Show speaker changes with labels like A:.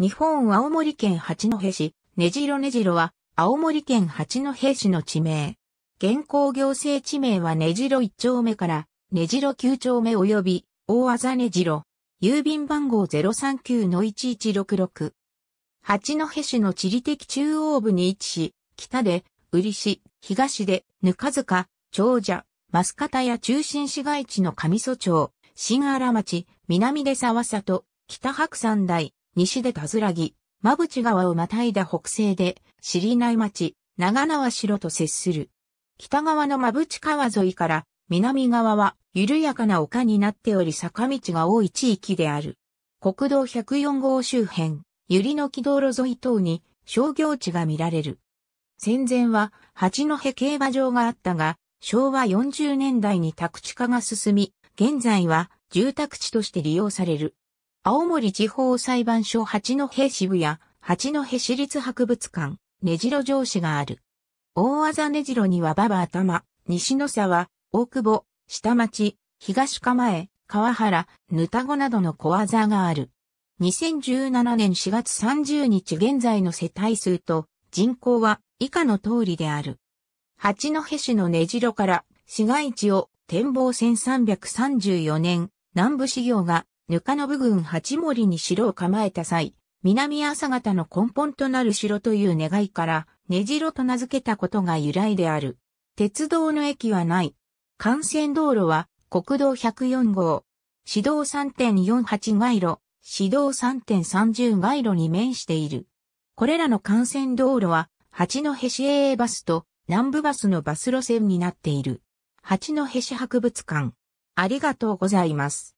A: 日本青森県八戸市、ねじろねじろは、青森県八戸市の地名。現行行政地名はねじろ1丁目から、ねじろ9丁目及び、大あざねじろ。郵便番号039-1166。八戸市の地理的中央部に位置し、北で、瓜し、東で、ぬかずか、長者、増方や中心市街地の上祖町、新荒町、南で沢里、北白山台、西でたらぎ、ま馬淵川をまたいだ北西で、知りない町、長縄城と接する。北側の馬淵川沿いから、南側は緩やかな丘になっており坂道が多い地域である。国道104号周辺、百合の木道路沿い等に商業地が見られる。戦前は八戸競馬場があったが、昭和40年代に宅地化が進み、現在は住宅地として利用される。青森地方裁判所八戸支部や八戸市立博物館、根城城市がある。大技根城には馬場頭、西の沢、大久保、下町、東釜江、川原、ヌタゴなどの小技がある。2017年4月30日現在の世帯数と人口は以下の通りである。八戸市の根城から市街地を展望1334年南部市業がぬかの部分八森に城を構えた際、南朝方の根本となる城という願いから、根城と名付けたことが由来である。鉄道の駅はない。幹線道路は国道104号、市道3.48街路、市道3.30街路に面している。これらの幹線道路は、八戸市営バスと南部バスのバス路線になっている。八戸市博物館。ありが
B: とうございます。